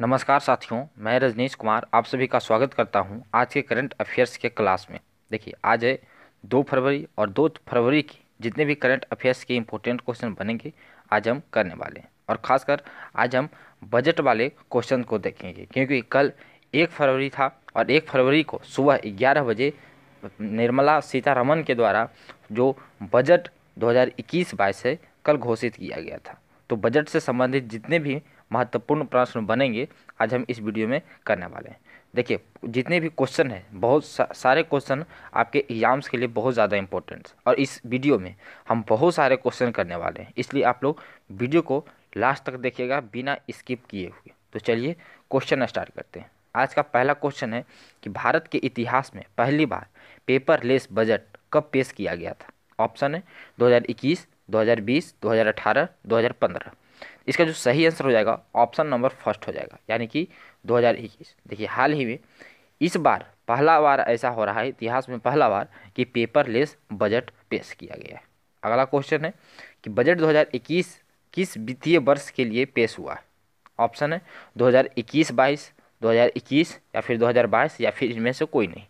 नमस्कार साथियों मैं रजनीश कुमार आप सभी का स्वागत करता हूं आज के करंट अफेयर्स के क्लास में देखिए आज है दो फरवरी और दो फरवरी की जितने भी करंट अफेयर्स के इंपॉर्टेंट क्वेश्चन बनेंगे आज हम करने वाले हैं और ख़ासकर आज हम बजट वाले क्वेश्चन को देखेंगे क्योंकि कल एक फरवरी था और एक फरवरी को सुबह ग्यारह बजे निर्मला सीतारमन के द्वारा जो बजट दो हज़ार है कल घोषित किया गया था तो बजट से संबंधित जितने भी महत्वपूर्ण प्रश्न बनेंगे आज हम इस वीडियो में करने वाले हैं देखिए जितने भी क्वेश्चन हैं बहुत सा, सारे क्वेश्चन आपके एग्ज़ाम्स के लिए बहुत ज़्यादा इंपॉर्टेंट और इस वीडियो में हम बहुत सारे क्वेश्चन करने वाले हैं इसलिए आप लोग वीडियो को लास्ट तक देखिएगा बिना स्किप किए हुए तो चलिए क्वेश्चन स्टार्ट करते हैं आज का पहला क्वेश्चन है कि भारत के इतिहास में पहली बार पेपरलेस बजट कब पेश किया गया था ऑप्शन है 2021, 2020, 2018, 2015 इसका जो सही आंसर हो जाएगा ऑप्शन नंबर फर्स्ट हो जाएगा यानी कि 2021 देखिए हाल ही में इस बार पहला बार ऐसा हो रहा है इतिहास में पहला बार कि पेपर बजट पेश किया गया है अगला क्वेश्चन है कि बजट 2021 किस वित्तीय वर्ष के लिए पेश हुआ है ऑप्शन है 2021 हजार 2021 या फिर 2022 या फिर इनमें से कोई नहीं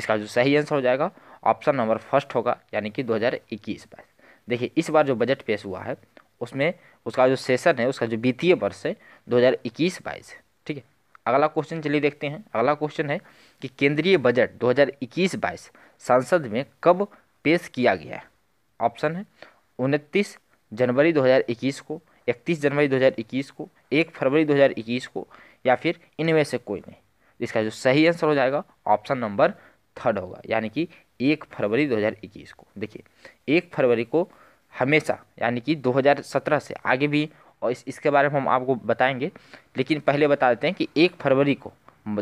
इसका जो सही आंसर हो जाएगा ऑप्शन नंबर फर्स्ट होगा यानी कि 2021 हज़ार देखिए इस बार जो बजट पेश हुआ है उसमें उसका जो सेशन है उसका जो वित्तीय वर्ष है दो हज़ार इक्कीस बाईस ठीक है अगला क्वेश्चन चलिए देखते हैं अगला क्वेश्चन है कि केंद्रीय बजट दो हज़ार इक्कीस बाईस संसद में कब पेश किया गया है ऑप्शन है उनतीस जनवरी 2021 को 31 जनवरी 2021 को 1 फरवरी 2021 को या फिर इनमें से कोई नहीं इसका जो सही आंसर हो जाएगा ऑप्शन नंबर थर्ड होगा यानी कि 1 फरवरी 2021 को देखिए 1 फरवरी को हमेशा यानी कि 2017 से आगे भी और इस इसके बारे में हम आपको बताएंगे लेकिन पहले बता देते हैं कि एक फरवरी को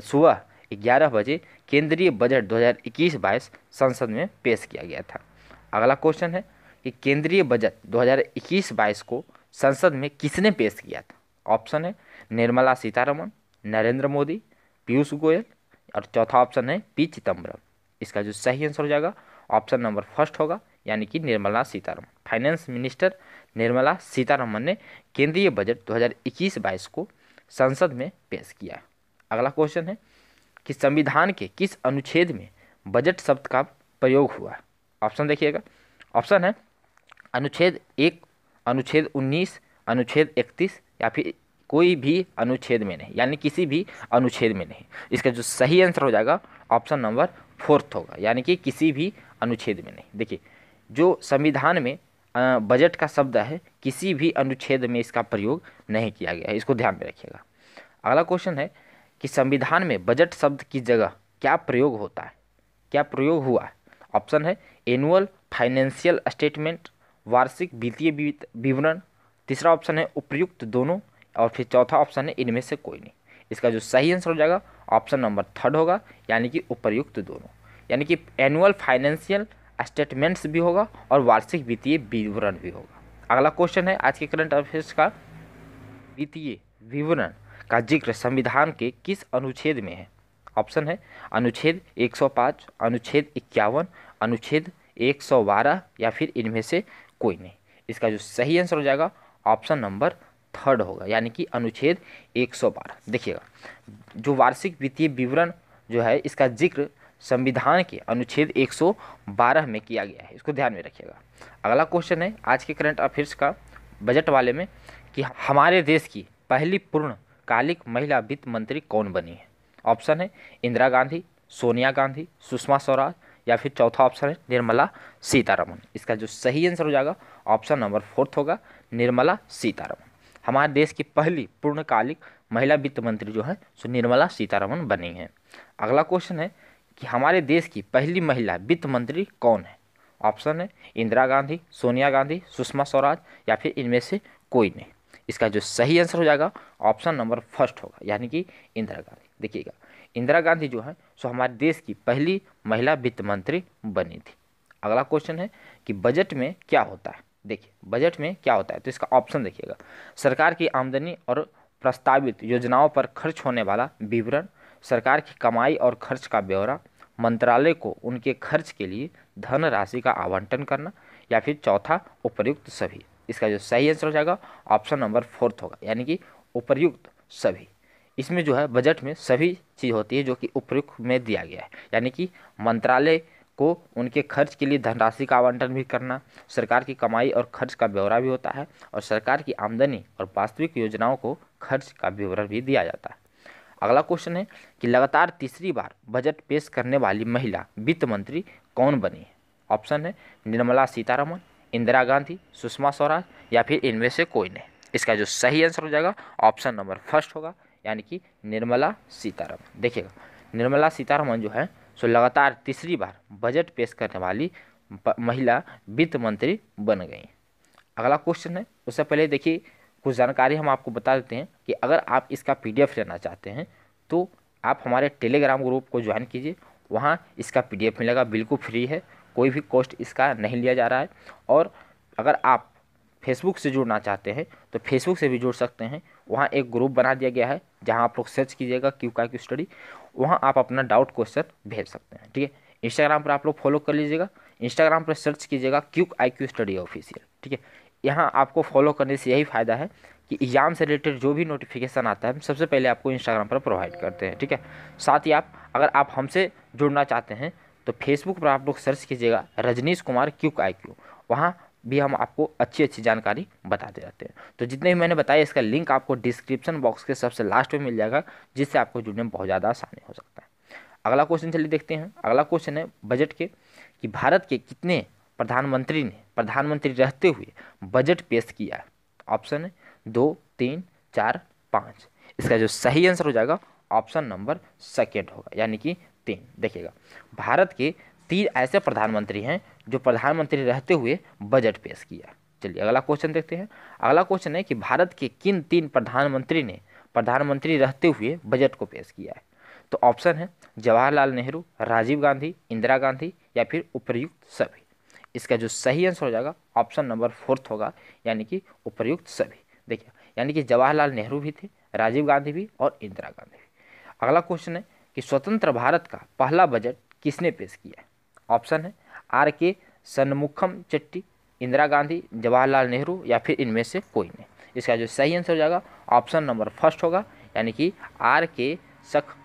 सुबह ग्यारह बजे केंद्रीय बजट 2021 हज़ार संसद में पेश किया गया था अगला क्वेश्चन है कि केंद्रीय बजट 2021 हज़ार को संसद में किसने पेश किया था ऑप्शन है निर्मला सीतारमन नरेंद्र मोदी पीयूष गोयल और चौथा ऑप्शन है पी चिदम्बरम इसका जो सही आंसर हो जाएगा ऑप्शन नंबर फर्स्ट होगा यानी कि निर्मला सीतारमन फाइनेंस मिनिस्टर निर्मला सीतारमन ने केंद्रीय बजट 2021-22 को संसद में पेश किया अगला क्वेश्चन है कि संविधान के किस अनुच्छेद में बजट शब्द का प्रयोग हुआ ऑप्शन देखिएगा ऑप्शन है अनुच्छेद एक अनुच्छेद उन्नीस अनुच्छेद इकतीस या फिर कोई भी अनुच्छेद में नहीं यानी किसी भी अनुच्छेद में नहीं इसका जो सही आंसर हो जाएगा ऑप्शन नंबर फोर्थ होगा यानी कि किसी भी अनुच्छेद में नहीं देखिए जो संविधान में बजट का शब्द है किसी भी अनुच्छेद में इसका प्रयोग नहीं किया गया है इसको ध्यान में रखिएगा अगला क्वेश्चन है कि संविधान में बजट शब्द की जगह क्या प्रयोग होता है क्या प्रयोग हुआ है ऑप्शन है एनुअल फाइनेंशियल स्टेटमेंट वार्षिक वित्तीय विवरण तीसरा ऑप्शन है उपयुक्त दोनों और फिर चौथा ऑप्शन है इनमें से कोई नहीं इसका जो सही आंसर हो जाएगा ऑप्शन नंबर थर्ड होगा यानी कि उपयुक्त दोनों यानी कि एनुअल फाइनेंशियल स्टेटमेंट्स भी होगा और वार्षिक वित्तीय विवरण भी होगा अगला क्वेश्चन है आज के करंट अफेयर्स का वित्तीय विवरण का जिक्र संविधान के किस अनुच्छेद में है ऑप्शन है अनुच्छेद 105, अनुच्छेद इक्यावन अनुच्छेद 112 या फिर इनमें से कोई नहीं इसका जो सही आंसर हो जाएगा ऑप्शन नंबर थर्ड होगा यानी कि अनुच्छेद 112 देखिएगा जो वार्षिक वित्तीय विवरण जो है इसका जिक्र संविधान के अनुच्छेद 112 में किया गया है इसको ध्यान में रखिएगा अगला क्वेश्चन है आज के करंट अफेयर्स का बजट वाले में कि हमारे देश की पहली पूर्णकालिक महिला वित्त मंत्री कौन बनी है ऑप्शन है इंदिरा गांधी सोनिया गांधी सुषमा स्वराज या फिर चौथा ऑप्शन है निर्मला सीतारमन इसका जो सही आंसर हो जाएगा ऑप्शन नंबर फोर्थ होगा निर्मला सीतारमन हमारे देश की पहली पूर्णकालिक महिला वित्त मंत्री जो है सो निर्मला सीतारमन बनी है अगला क्वेश्चन है कि हमारे देश की पहली महिला वित्त मंत्री कौन है ऑप्शन है इंदिरा गांधी सोनिया गांधी सुषमा स्वराज या फिर इनमें से कोई नहीं इसका जो सही आंसर हो जाएगा ऑप्शन नंबर फर्स्ट होगा यानी कि इंदिरा गांधी देखिएगा इंदिरा गांधी जो है सो हमारे देश की पहली महिला वित्त मंत्री बनी थी अगला क्वेश्चन है कि बजट में क्या होता है देखिए बजट में क्या होता है तो इसका ऑप्शन देखिएगा सरकार की आमदनी और प्रस्तावित योजनाओं पर खर्च होने वाला विवरण सरकार की कमाई और खर्च का ब्यौरा मंत्रालय को उनके खर्च के लिए धनराशि का आवंटन करना या फिर चौथा उपयुक्त सभी इसका जो सही आंसर हो जाएगा ऑप्शन नंबर फोर्थ होगा यानी कि उपयुक्त सभी इसमें जो है बजट में सभी चीज़ होती है जो कि उपयुक्त में दिया गया है यानी कि मंत्रालय को उनके खर्च के लिए धनराशि का आवंटन भी करना सरकार की कमाई और खर्च का ब्यौरा भी होता है और सरकार की आमदनी और वास्तविक योजनाओं को खर्च का विवरण भी दिया जाता है अगला क्वेश्चन है कि लगातार तीसरी बार बजट पेश करने वाली महिला वित्त मंत्री कौन बनी है ऑप्शन है निर्मला सीतारमन इंदिरा गांधी सुषमा स्वराज या फिर इनमें से कोई नहीं इसका जो सही आंसर हो जाएगा ऑप्शन नंबर फर्स्ट होगा यानी कि निर्मला सीतारमन देखिएगा निर्मला सीतारमन जो है सो लगातार तीसरी बार बजट पेश करने वाली महिला वित्त मंत्री बन गई अगला क्वेश्चन है उससे पहले देखिए कुछ जानकारी हम आपको बता देते हैं कि अगर आप इसका पी लेना चाहते हैं तो आप हमारे टेलीग्राम ग्रुप को ज्वाइन कीजिए वहाँ इसका पी मिलेगा बिल्कुल फ्री है कोई भी कॉस्ट इसका नहीं लिया जा रहा है और अगर आप फेसबुक से जुड़ना चाहते हैं तो फेसबुक से भी जुड़ सकते हैं वहाँ एक ग्रुप बना दिया गया है जहाँ आप लोग सर्च कीजिएगा क्यू का क्यू स्टडी वहाँ आप अपना डाउट क्वेश्चन भेज सकते हैं ठीक है इंस्टाग्राम पर आप लोग फॉलो कर लीजिएगा इंस्टाग्राम पर सर्च कीजिएगा quick I Q study official ठीक है यहाँ आपको फॉलो करने से यही फ़ायदा है कि एग्ज़ाम से रिलेटेड जो भी नोटिफिकेशन आता है सबसे पहले आपको इंस्टाग्राम पर प्रोवाइड करते हैं ठीक है साथ ही आप अगर आप हमसे जुड़ना चाहते हैं तो फेसबुक पर आप लोग सर्च कीजिएगा Rajneesh Kumar quick I Q वहाँ भी हम आपको अच्छी अच्छी जानकारी बताते रहते हैं तो जितने भी मैंने बताया इसका लिंक आपको डिस्क्रिप्शन बॉक्स के सबसे लास्ट में मिल जाएगा जिससे आपको जुड़ने में बहुत ज़्यादा आसानी हो सकता है अगला क्वेश्चन चलिए देखते हैं अगला क्वेश्चन है बजट के कि भारत के कितने प्रधानमंत्री ने प्रधानमंत्री रहते हुए बजट पेश किया ऑप्शन दो तीन चार पाँच इसका जो सही आंसर हो जाएगा ऑप्शन नंबर सेकेंड होगा यानी कि तीन देखिएगा भारत के तीन ऐसे प्रधानमंत्री हैं जो प्रधानमंत्री रहते हुए बजट पेश किया चलिए अगला क्वेश्चन देखते हैं अगला क्वेश्चन है कि भारत के किन तीन प्रधानमंत्री ने प्रधानमंत्री रहते हुए बजट को पेश किया है तो ऑप्शन है जवाहरलाल नेहरू राजीव गांधी इंदिरा गांधी या फिर उपयुक्त सभी इसका जो सही आंसर हो जाएगा ऑप्शन नंबर फोर्थ होगा यानी कि उपयुक्त सभी देखिए यानी कि जवाहरलाल नेहरू भी थे राजीव गांधी भी और इंदिरा गांधी भी अगला क्वेश्चन है कि स्वतंत्र भारत का पहला बजट किसने पेश किया ऑप्शन है आर के सन्मुखम चट्टी इंदिरा गांधी जवाहरलाल नेहरू या फिर इनमें से कोई नहीं इसका जो सही आंसर हो जाएगा ऑप्शन नंबर फर्स्ट होगा यानी कि आर के सख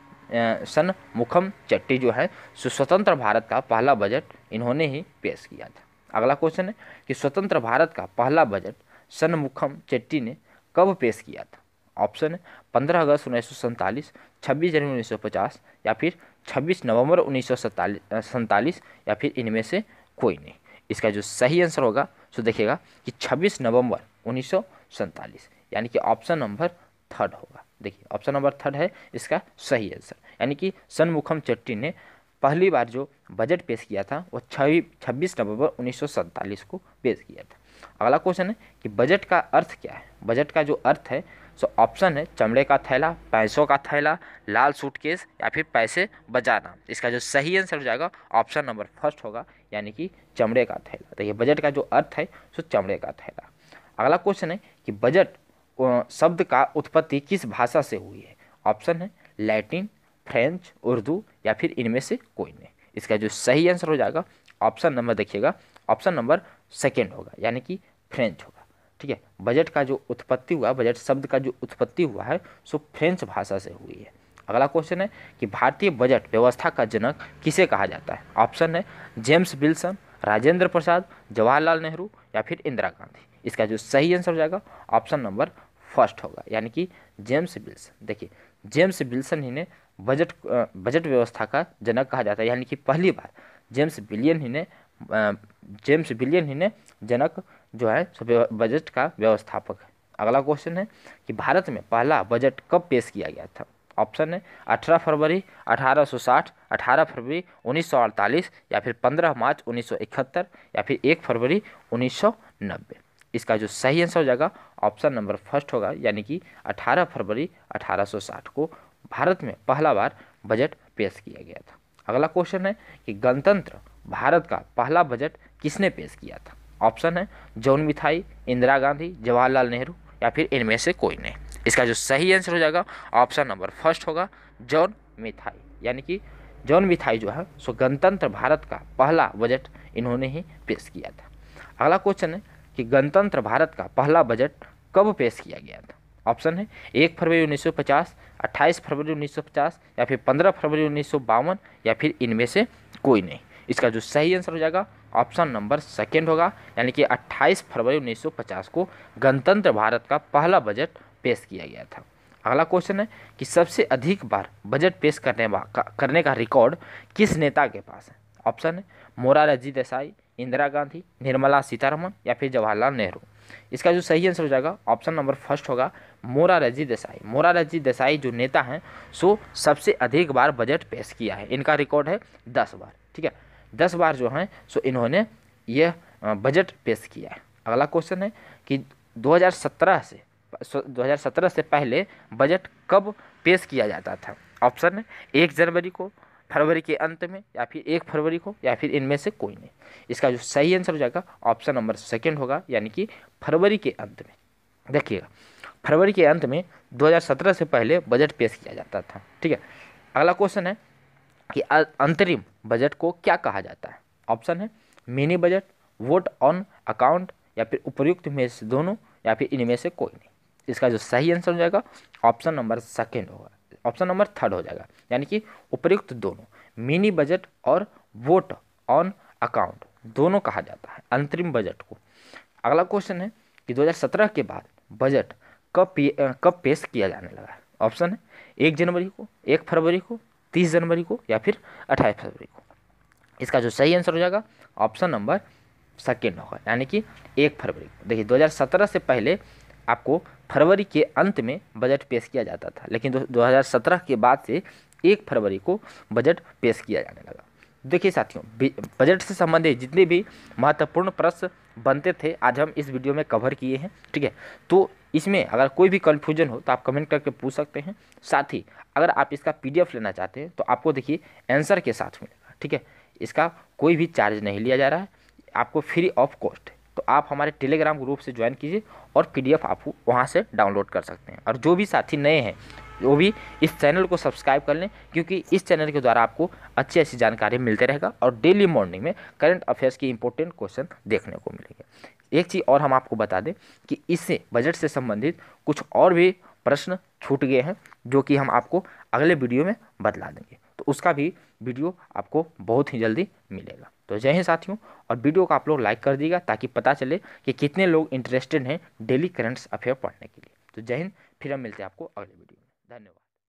सन मुखम चट्टी जो है स्वतंत्र भारत का पहला बजट इन्होंने ही पेश किया था अगला क्वेश्चन है कि स्वतंत्र भारत का पहला बजट सन मुखम चट्टी ने कब पेश किया था ऑप्शन है पंद्रह अगस्त उन्नीस सौ सैंतालीस छब्बीस जनवरी उन्नीस सौ पचास या फिर छब्बीस नवंबर उन्नीस सौ सैंतालीस या फिर इनमें से कोई नहीं इसका जो सही आंसर होगा सो देखिएगा कि छब्बीस नवंबर उन्नीस सौ सैंतालीस यानी कि ऑप्शन नंबर थर्ड होगा देखिए ऑप्शन नंबर थर्ड है इसका सही आंसर यानी कि सनमुखम चट्टी ने पहली बार जो बजट पेश किया था वो छवि छब्बीस नवंबर उन्नीस को पेश किया था अगला क्वेश्चन है कि बजट का अर्थ क्या है बजट का जो अर्थ है सो ऑप्शन है चमड़े का थैला पैसों का थैला लाल सूटकेस या फिर पैसे बजाना इसका जो सही आंसर हो जाएगा ऑप्शन नंबर फर्स्ट होगा यानी कि चमड़े का थैला तो ये बजट का जो अर्थ है सो चमड़े का थैला अगला क्वेश्चन है कि बजट शब्द का उत्पत्ति किस भाषा से हुई है ऑप्शन है लैटिन फ्रेंच उर्दू या फिर इनमें से कोई नहीं इसका जो सही आंसर हो जाएगा ऑप्शन नंबर देखिएगा ऑप्शन नंबर सेकेंड होगा यानी कि फ्रेंच होगा ठीक है बजट का जो उत्पत्ति हुआ बजट शब्द का जो उत्पत्ति हुआ है सो फ्रेंच भाषा से हुई है अगला क्वेश्चन है कि भारतीय बजट व्यवस्था का जनक किसे कहा जाता है ऑप्शन है जेम्स विल्सन राजेंद्र प्रसाद जवाहरलाल नेहरू या फिर इंदिरा गांधी इसका जो सही आंसर हो जाएगा ऑप्शन नंबर फर्स्ट होगा यानी कि जेम्स विल्सन देखिए जेम्स विल्सन ने बजट बजट व्यवस्था का जनक कहा जाता है यानी कि पहली बार जेम्स विलियन ने जेम्स विलियन ने जनक जो है बजट का व्यवस्थापक है अगला क्वेश्चन है कि भारत में पहला बजट कब पेश किया गया था ऑप्शन है 18 फरवरी 1860, 18 फरवरी 1948 या फिर 15 मार्च 1971 या फिर 1 फरवरी 1990 इसका जो सही आंसर हो जाएगा ऑप्शन नंबर फर्स्ट होगा यानी कि 18 फरवरी 1860 को भारत में पहला बार बजट पेश किया गया था अगला क्वेश्चन है कि गणतंत्र भारत का पहला बजट किसने पेश किया था ऑप्शन है जॉन मिथाई इंदिरा गांधी जवाहरलाल नेहरू या फिर इनमें से कोई नहीं इसका जो सही आंसर हो जाएगा ऑप्शन नंबर फर्स्ट होगा जॉन मिथाई यानी कि जॉन मिथाई जो है सो गणतंत्र भारत का पहला बजट इन्होंने ही पेश किया था अगला क्वेश्चन है कि गणतंत्र भारत का पहला बजट कब पेश किया गया था ऑप्शन है एक फरवरी 1950, 28 फरवरी 1950 या फिर 15 फरवरी उन्नीस या फिर इनमें से कोई नहीं इसका जो सही आंसर हो जाएगा ऑप्शन नंबर सेकेंड होगा यानी कि 28 फरवरी 1950 को गणतंत्र भारत का पहला बजट पेश किया गया था अगला क्वेश्चन है कि सबसे अधिक बार बजट पेश करने का, करने का रिकॉर्ड किस नेता के पास है ऑप्शन है मोरारजी देसाई इंदिरा गांधी निर्मला सीतारमन या फिर जवाहरलाल नेहरू इसका जो सही आंसर हो जाएगा ऑप्शन नंबर फर्स्ट होगा मोरारजी देसाई मोरारजी देसाई जो नेता हैं सो सबसे अधिक बार बजट पेश किया है इनका रिकॉर्ड है दस बार ठीक है दस बार जो हैं सो इन्होंने यह बजट पेश किया है अगला क्वेश्चन है कि 2017 से 2017 से पहले बजट कब पेश किया जाता था ऑप्शन है एक जनवरी को फरवरी के अंत में या फिर एक फरवरी को या फिर इनमें से कोई नहीं इसका जो सही आंसर हो जाएगा ऑप्शन नंबर सेकेंड होगा यानी कि फरवरी के अंत में देखिएगा फरवरी के अंत में 2017 से पहले बजट पेश किया जाता था ठीक है अगला क्वेश्चन है कि अंतरिम बजट को क्या कहा जाता है ऑप्शन है mini budget vote on account या फिर उपयुक्त में से दोनों या फिर इनमें से कोई नहीं इसका जो सही आंसर हो जाएगा ऑप्शन नंबर सेकेंड होगा ऑप्शन नंबर थर्ड हो जाएगा यानी कि उपयुक्त दोनों मिनी बजट और वोट ऑन अकाउंट दोनों कहा जाता है अंतरिम बजट को अगला क्वेश्चन है कि 2017 के बाद बजट कब कब पेश किया जाने लगा ऑप्शन है एक जनवरी को एक फरवरी को तीस जनवरी को या फिर अट्ठाईस फरवरी को इसका जो सही आंसर हो जाएगा ऑप्शन नंबर सेकेंड होगा यानी कि एक फरवरी को देखिए 2017 से पहले आपको फरवरी के अंत में बजट पेश किया जाता था लेकिन दो के बाद से एक फरवरी को बजट पेश किया जाने लगा देखिए साथियों बजट से संबंधित जितने भी महत्वपूर्ण प्रश्न बनते थे आज हम इस वीडियो में कवर किए हैं ठीक है तो इसमें अगर कोई भी कन्फ्यूजन हो तो आप कमेंट करके पूछ सकते हैं साथ ही अगर आप इसका पीडीएफ लेना चाहते हैं तो आपको देखिए आंसर के साथ मिलेगा ठीक है इसका कोई भी चार्ज नहीं लिया जा रहा है आपको फ्री ऑफ कॉस्ट आप हमारे टेलीग्राम ग्रुप से ज्वाइन कीजिए और पी आप वहाँ से डाउनलोड कर सकते हैं और जो भी साथी नए हैं वो भी इस चैनल को सब्सक्राइब कर लें क्योंकि इस चैनल के द्वारा आपको अच्छी अच्छी जानकारी मिलते रहेगा और डेली मॉर्निंग में करंट अफेयर्स की इंपॉर्टेंट क्वेश्चन देखने को मिलेंगे एक चीज़ और हम आपको बता दें कि इससे बजट से संबंधित कुछ और भी प्रश्न छूट गए हैं जो कि हम आपको अगले वीडियो में बदला देंगे तो उसका भी वीडियो आपको बहुत ही जल्दी मिलेगा तो जय हिंद साथियों और वीडियो को आप लोग लाइक कर दीजिएगा ताकि पता चले कि कितने लोग इंटरेस्टेड हैं डेली करंट्स अफेयर पढ़ने के लिए तो जय हिंद फिर हम मिलते हैं आपको अगले वीडियो में धन्यवाद